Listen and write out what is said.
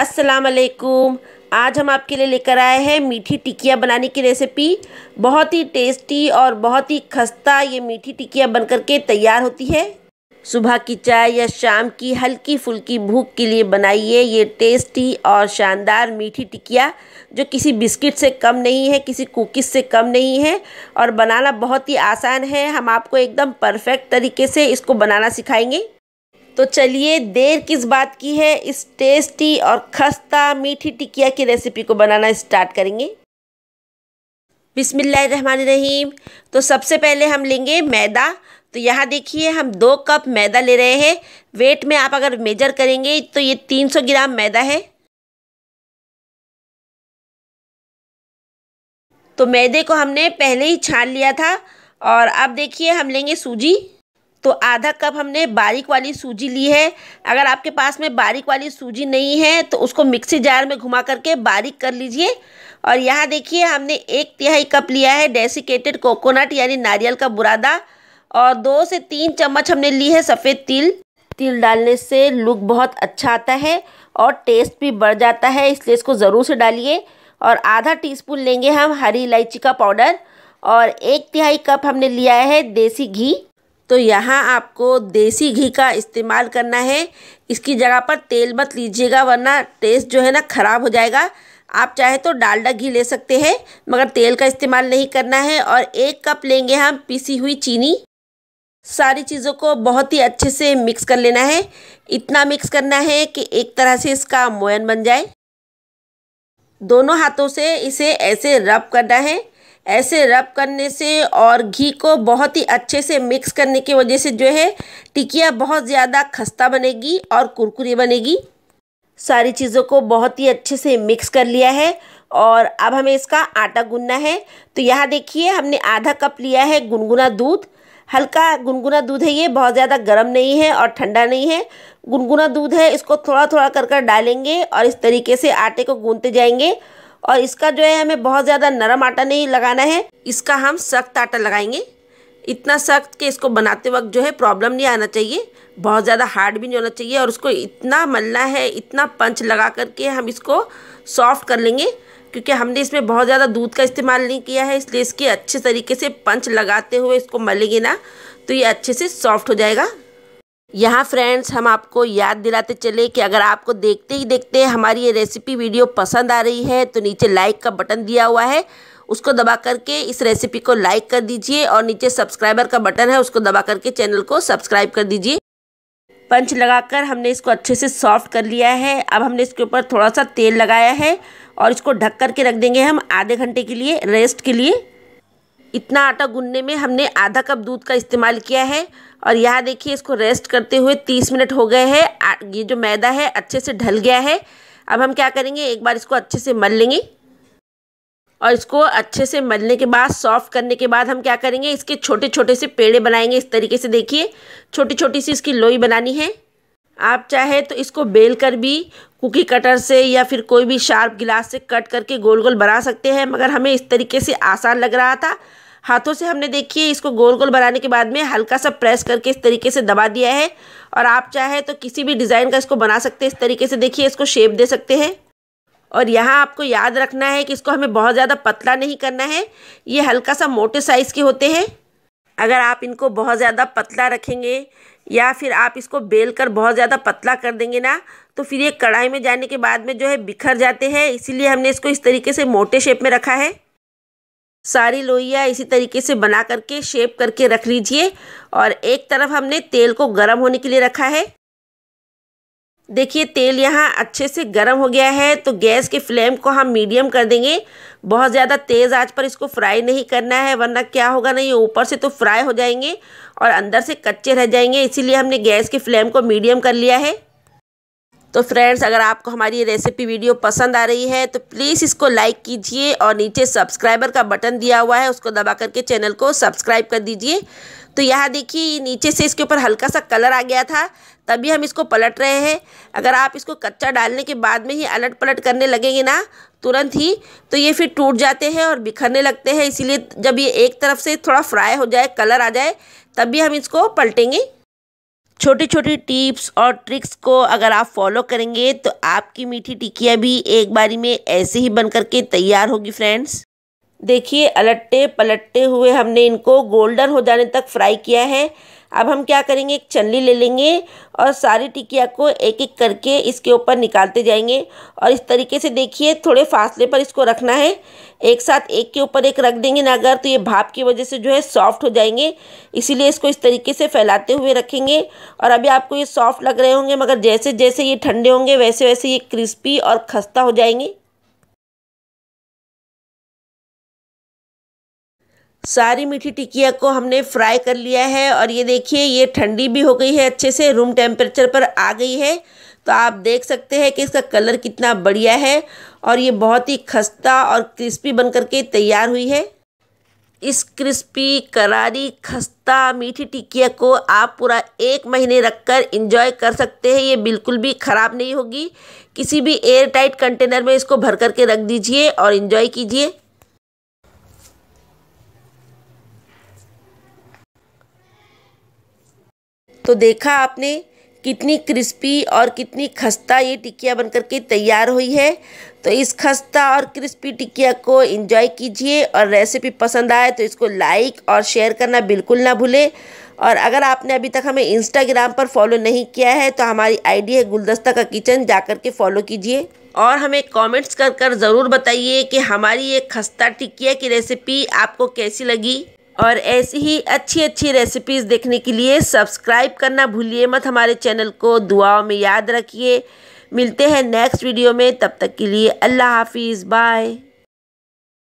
असलकुम आज हम आपके लिए लेकर आए हैं मीठी टिकिया बनाने की रेसिपी बहुत ही टेस्टी और बहुत ही खस्ता ये मीठी टिकिया बन कर के तैयार होती है सुबह की चाय या शाम की हल्की फुल्की भूख के लिए बनाइए ये टेस्टी और शानदार मीठी टिकिया जो किसी बिस्किट से कम नहीं है किसी कुकीज़ से कम नहीं है और बनाना बहुत ही आसान है हम आपको एकदम परफेक्ट तरीके से इसको बनाना सिखाएंगे तो चलिए देर किस बात की है इस टेस्टी और खस्ता मीठी टिकिया की रेसिपी को बनाना स्टार्ट करेंगे रहीम तो सबसे पहले हम लेंगे मैदा तो यहाँ देखिए हम दो कप मैदा ले रहे हैं वेट में आप अगर मेजर करेंगे तो ये 300 ग्राम मैदा है तो मैदे को हमने पहले ही छान लिया था और अब देखिए हम लेंगे सूजी तो आधा कप हमने बारीक वाली सूजी ली है अगर आपके पास में बारीक वाली सूजी नहीं है तो उसको मिक्सी जार में घुमा करके बारीक कर लीजिए और यहाँ देखिए हमने एक तिहाई कप लिया है डेसिकेटेड कोकोनट यानी नारियल का बुरादा और दो से तीन चम्मच हमने ली है सफ़ेद तिल तिल डालने से लुक बहुत अच्छा आता है और टेस्ट भी बढ़ जाता है इसलिए इसको ज़रूर से डालिए और आधा टीस्पून लेंगे हम हरी इलायची का पाउडर और एक तिहाई कप हमने लिया है देसी घी तो यहाँ आपको देसी घी का इस्तेमाल करना है इसकी जगह पर तेल मत लीजिएगा वरना टेस्ट जो है ना ख़राब हो जाएगा आप चाहे तो डालडा घी ले सकते हैं मगर तेल का इस्तेमाल नहीं करना है और एक कप लेंगे हम पीसी हुई चीनी सारी चीज़ों को बहुत ही अच्छे से मिक्स कर लेना है इतना मिक्स करना है कि एक तरह से इसका मोयन बन जाए दोनों हाथों से इसे ऐसे रब करना है ऐसे रब करने से और घी को बहुत ही अच्छे से मिक्स करने की वजह से जो है टिकिया बहुत ज़्यादा खस्ता बनेगी और कुरकुरी बनेगी सारी चीज़ों को बहुत ही अच्छे से मिक्स कर लिया है और अब हमें इसका आटा गूंदना है तो यहाँ देखिए हमने आधा कप लिया है गुनगुना दूध हल्का गुनगुना दूध है ये बहुत ज़्यादा गर्म नहीं है और ठंडा नहीं है गुनगुना दूध है इसको थोड़ा थोड़ा कर कर डालेंगे और इस तरीके से आटे को गूनते जाएंगे और इसका जो है हमें बहुत ज़्यादा नरम आटा नहीं लगाना है इसका हम सख्त आटा लगाएंगे इतना सख्त कि इसको बनाते वक्त जो है प्रॉब्लम नहीं आना चाहिए बहुत ज़्यादा हार्ड भी नहीं होना चाहिए और उसको इतना मलना है इतना पंच लगा करके हम इसको सॉफ्ट कर लेंगे क्योंकि हमने इसमें बहुत ज़्यादा दूध का इस्तेमाल नहीं किया है इसलिए इसके अच्छे तरीके से पंच लगाते हुए इसको मलेंगे ना तो ये अच्छे से सॉफ्ट हो जाएगा यहाँ फ्रेंड्स हम आपको याद दिलाते चले कि अगर आपको देखते ही देखते हमारी ये रेसिपी वीडियो पसंद आ रही है तो नीचे लाइक का बटन दिया हुआ है उसको दबा करके इस रेसिपी को लाइक कर दीजिए और नीचे सब्सक्राइबर का बटन है उसको दबा करके चैनल को सब्सक्राइब कर दीजिए पंच लगाकर हमने इसको अच्छे से सॉफ्ट कर लिया है अब हमने इसके ऊपर थोड़ा सा तेल लगाया है और इसको ढक करके रख देंगे हम आधे घंटे के लिए रेस्ट के लिए इतना आटा गूंदने में हमने आधा कप दूध का इस्तेमाल किया है और यहाँ देखिए इसको रेस्ट करते हुए तीस मिनट हो गए हैं ये जो मैदा है अच्छे से ढल गया है अब हम क्या करेंगे एक बार इसको अच्छे से मल लेंगे और इसको अच्छे से मलने के बाद सॉफ्ट करने के बाद हम क्या करेंगे इसके छोटे छोटे से पेड़े बनाएंगे इस तरीके से देखिए छोटी छोटी सी इसकी लोई बनानी है आप चाहे तो इसको बेल कर भी कुकी कटर से या फिर कोई भी शार्प गिलास से कट करके गोल गोल बना सकते हैं मगर हमें इस तरीके से आसान लग रहा था हाथों से हमने देखिए इसको गोल गोल बनाने के बाद में हल्का सा प्रेस करके इस तरीके से दबा दिया है और आप चाहे तो किसी भी डिज़ाइन का इसको बना सकते हैं इस तरीके से देखिए इसको शेप दे सकते हैं और यहाँ आपको याद रखना है कि इसको हमें बहुत ज़्यादा पतला नहीं करना है ये हल्का सा मोटे साइज़ के होते हैं अगर आप इनको बहुत ज़्यादा पतला रखेंगे या फिर आप इसको बेल कर बहुत ज़्यादा पतला कर देंगे ना तो फिर ये कढ़ाई में जाने के बाद में जो है बिखर जाते हैं इसीलिए हमने इसको इस तरीके से मोटे शेप में रखा है सारी लोइया इसी तरीके से बना करके शेप करके रख लीजिए और एक तरफ हमने तेल को गर्म होने के लिए रखा है देखिए तेल यहाँ अच्छे से गर्म हो गया है तो गैस के फ्लेम को हम मीडियम कर देंगे बहुत ज़्यादा तेज़ आंच पर इसको फ्राई नहीं करना है वरना क्या होगा ना ये ऊपर से तो फ्राई हो जाएंगे और अंदर से कच्चे रह जाएंगे इसीलिए हमने गैस के फ्लेम को मीडियम कर लिया है तो फ्रेंड्स अगर आपको हमारी रेसिपी वीडियो पसंद आ रही है तो प्लीज़ इसको लाइक कीजिए और नीचे सब्सक्राइबर का बटन दिया हुआ है उसको दबा करके चैनल को सब्सक्राइब कर दीजिए तो यहाँ देखिए नीचे से इसके ऊपर हल्का सा कलर आ गया था तभी हम इसको पलट रहे हैं अगर आप इसको कच्चा डालने के बाद में ही अलट पलट करने लगेंगे ना तुरंत ही तो ये फिर टूट जाते हैं और बिखरने लगते हैं इसीलिए जब ये एक तरफ से थोड़ा फ्राई हो जाए कलर आ जाए तब भी हम इसको पलटेंगे छोटी छोटी टिप्स और ट्रिक्स को अगर आप फॉलो करेंगे तो आपकी मीठी टिकिया भी एक बारी में ऐसे ही बन करके तैयार होगी फ्रेंड्स देखिए अलट्टे पलटते हुए हमने इनको गोल्डन हो जाने तक फ्राई किया है अब हम क्या करेंगे एक छन्नी ले लेंगे और सारी टिकिया को एक एक करके इसके ऊपर निकालते जाएंगे और इस तरीके से देखिए थोड़े फासले पर इसको रखना है एक साथ एक के ऊपर एक रख देंगे ना अगर तो ये भाप की वजह से जो है सॉफ्ट हो जाएंगे इसीलिए इसको इस तरीके से फैलाते हुए रखेंगे और अभी आपको ये सॉफ्ट लग रहे होंगे मगर जैसे जैसे ये ठंडे होंगे वैसे वैसे ये क्रिस्पी और खस्ता हो जाएंगे सारी मीठी टिकिया को हमने फ्राई कर लिया है और ये देखिए ये ठंडी भी हो गई है अच्छे से रूम टेम्परेचर पर आ गई है तो आप देख सकते हैं कि इसका कलर कितना बढ़िया है और ये बहुत ही खस्ता और क्रिस्पी बन करके तैयार हुई है इस क्रिस्पी करारी खस्ता मीठी टिकिया को आप पूरा एक महीने रखकर इंजॉय कर सकते हैं ये बिल्कुल भी ख़राब नहीं होगी किसी भी एयर टाइट कंटेनर में इसको भर करके रख दीजिए और इन्जॉय कीजिए तो देखा आपने कितनी क्रिस्पी और कितनी खस्ता ये टिकिया बनकर के तैयार हुई है तो इस खस्ता और क्रिस्पी टिकिया को एंजॉय कीजिए और रेसिपी पसंद आए तो इसको लाइक और शेयर करना बिल्कुल ना भूलें और अगर आपने अभी तक हमें इंस्टाग्राम पर फॉलो नहीं किया है तो हमारी आईडी है गुलदस्ता का किचन जाकर के फॉलो कीजिए और हमें कमेंट्स कर कर ज़रूर बताइए कि हमारी ये खस्ता टिकिया की रेसिपी आपको कैसी लगी और ऐसी ही अच्छी अच्छी रेसिपीज़ देखने के लिए सब्सक्राइब करना भूलिए मत हमारे चैनल को दुआओं में याद रखिए मिलते हैं नेक्स्ट वीडियो में तब तक के लिए अल्लाह हाफिज़ बाय